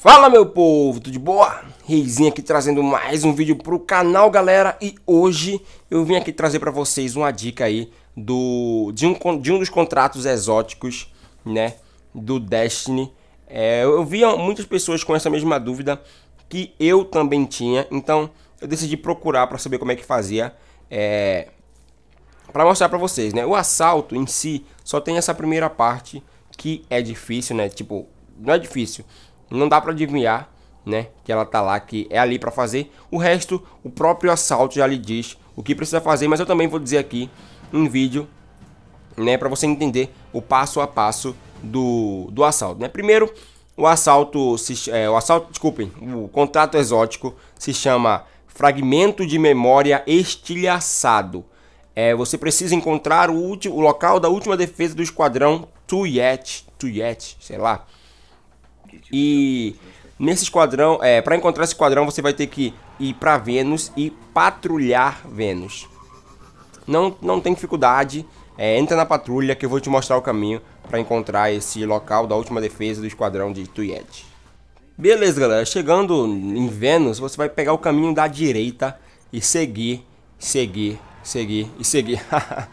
Fala meu povo, tudo de boa? Reizinho aqui trazendo mais um vídeo pro canal galera e hoje eu vim aqui trazer para vocês uma dica aí do, de, um, de um dos contratos exóticos né, do Destiny é, Eu vi muitas pessoas com essa mesma dúvida que eu também tinha, então eu decidi procurar para saber como é que fazia é, para mostrar para vocês, né? O assalto em si só tem essa primeira parte que é difícil, né? Tipo, não é difícil, não dá para adivinhar, né, que ela tá lá, que é ali para fazer. O resto, o próprio assalto já lhe diz o que precisa fazer, mas eu também vou dizer aqui um vídeo, né, para você entender o passo a passo do, do assalto, né? Primeiro, o assalto, se, é, o assalto, desculpem, o contrato exótico se chama fragmento de memória estilhaçado. É, você precisa encontrar o, o local da última defesa do esquadrão Tuyet, Tuyet, sei lá, Tipo e nesse esquadrão, é, para encontrar esse esquadrão, você vai ter que ir para Vênus e patrulhar Vênus. Não, não tem dificuldade, é, entra na patrulha que eu vou te mostrar o caminho para encontrar esse local da última defesa do esquadrão de Tuiete. Beleza, galera. Chegando em Vênus, você vai pegar o caminho da direita e seguir, seguir, seguir e seguir.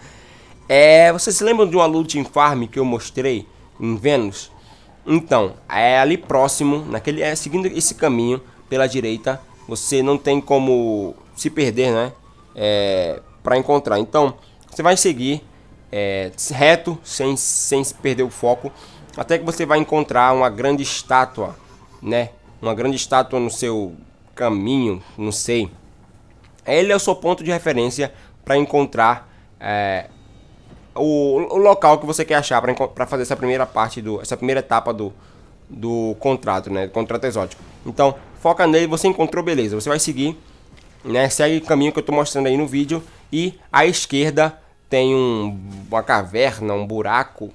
é, vocês se lembram de uma loot em farm que eu mostrei em Vênus? Então, é ali próximo, naquele, é, seguindo esse caminho pela direita, você não tem como se perder, né? É, para encontrar. Então, você vai seguir é, reto, sem, sem perder o foco, até que você vai encontrar uma grande estátua, né? Uma grande estátua no seu caminho, não sei. Ele é o seu ponto de referência para encontrar é, o, o local que você quer achar para fazer essa primeira parte, do, essa primeira etapa do, do contrato, né? Do contrato exótico. Então, foca nele, você encontrou, beleza. Você vai seguir, né? Segue o caminho que eu tô mostrando aí no vídeo. E à esquerda tem um, uma caverna, um buraco.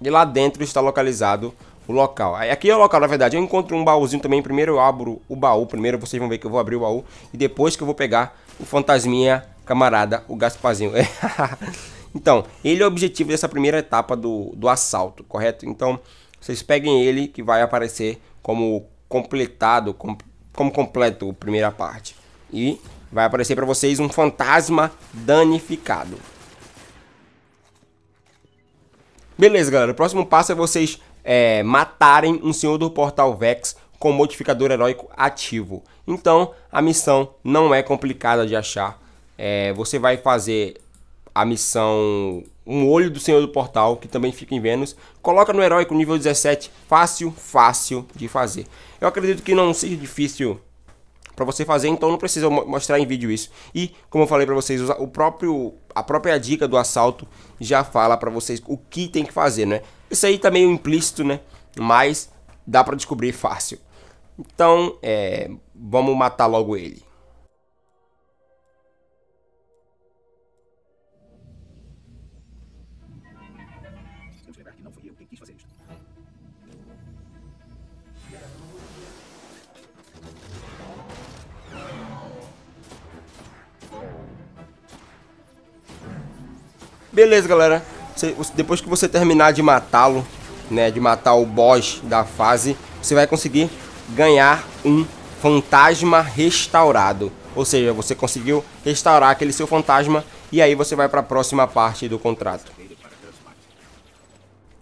E lá dentro está localizado o local. Aqui é o local, na verdade. Eu encontro um baúzinho também. Primeiro eu abro o baú. Primeiro vocês vão ver que eu vou abrir o baú. E depois que eu vou pegar o fantasminha camarada, o Gasparzinho. então, ele é o objetivo dessa primeira etapa do, do assalto, correto? Então, vocês peguem ele que vai aparecer como completado, com, como completo a primeira parte. E vai aparecer para vocês um fantasma danificado. Beleza, galera. O próximo passo é vocês é, matarem um senhor do portal Vex com modificador heróico ativo. Então, a missão não é complicada de achar. É, você vai fazer a missão Um Olho do Senhor do Portal, que também fica em Vênus. Coloca no heróico nível 17, fácil, fácil de fazer. Eu acredito que não seja difícil para você fazer, então não precisa mostrar em vídeo isso. E como eu falei para vocês, o próprio a própria dica do assalto já fala para vocês o que tem que fazer, né? Isso aí tá meio implícito, né? Mas dá para descobrir fácil. Então, é, vamos matar logo ele. Beleza, galera. depois que você terminar de matá-lo, né, de matar o boss da fase, você vai conseguir ganhar um fantasma restaurado. Ou seja, você conseguiu restaurar aquele seu fantasma e aí você vai para a próxima parte do contrato.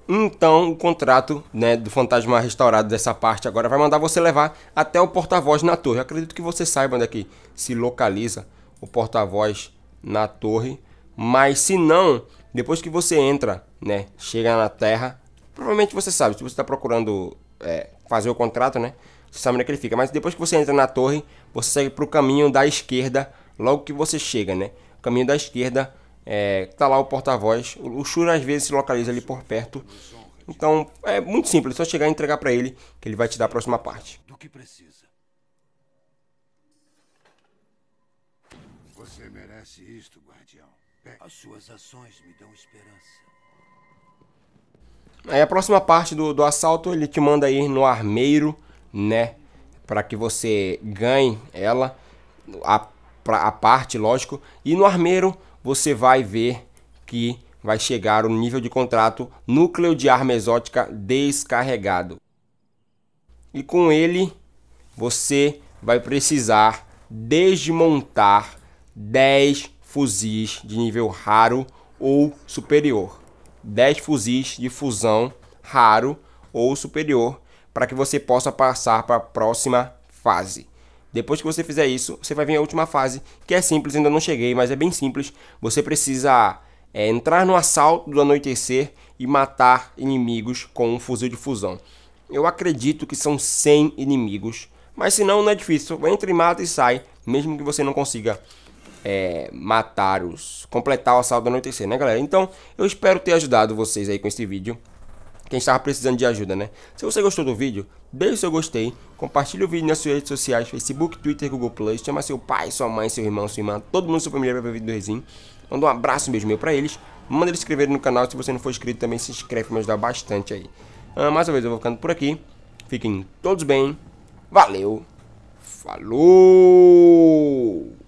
Então, o contrato né, do fantasma restaurado dessa parte agora vai mandar você levar até o porta-voz na torre. Eu acredito que você saiba onde é que se localiza o porta-voz na torre. Mas se não, depois que você entra, né, chega na Terra, provavelmente você sabe, se você está procurando é, fazer o contrato, né, você sabe onde é que ele fica. Mas depois que você entra na torre, você segue para o caminho da esquerda, logo que você chega, né, caminho da esquerda, é, tá lá o porta-voz, o, o Shura às vezes se localiza ali por perto. Então é muito simples, é só chegar e entregar para ele que ele vai te dar a próxima parte. Do que precisa. Você merece isto, guardião. É. As suas ações me dão esperança. Aí a próxima parte do, do assalto ele te manda ir no armeiro, né? Para que você ganhe ela, a, a parte, lógico. E no armeiro você vai ver que vai chegar o nível de contrato núcleo de arma exótica descarregado. E com ele você vai precisar desmontar 10 fuzis de nível raro ou superior. 10 fuzis de fusão raro ou superior para que você possa passar para a próxima fase. Depois que você fizer isso, você vai vir a última fase, que é simples, ainda não cheguei, mas é bem simples. Você precisa é, entrar no assalto do anoitecer e matar inimigos com um fuzil de fusão. Eu acredito que são 100 inimigos, mas se não, não é difícil. Entre mata e sai, mesmo que você não consiga é, matar os. completar o assalto do anoitecer, né, galera? Então, eu espero ter ajudado vocês aí com este vídeo. Quem estava precisando de ajuda, né? Se você gostou do vídeo, deixe seu gostei, compartilhe o vídeo nas suas redes sociais, Facebook, Twitter, Google Plus, chama seu pai, sua mãe, seu irmão, sua irmã, todo mundo, sua família para ver o vídeo do Rezinho. Manda um abraço, mesmo meu pra eles. Manda eles se inscrever no canal, se você não for inscrito também se inscreve, me ajudar bastante aí. Ah, mais uma vez, eu vou ficando por aqui. Fiquem todos bem. Valeu. Falou!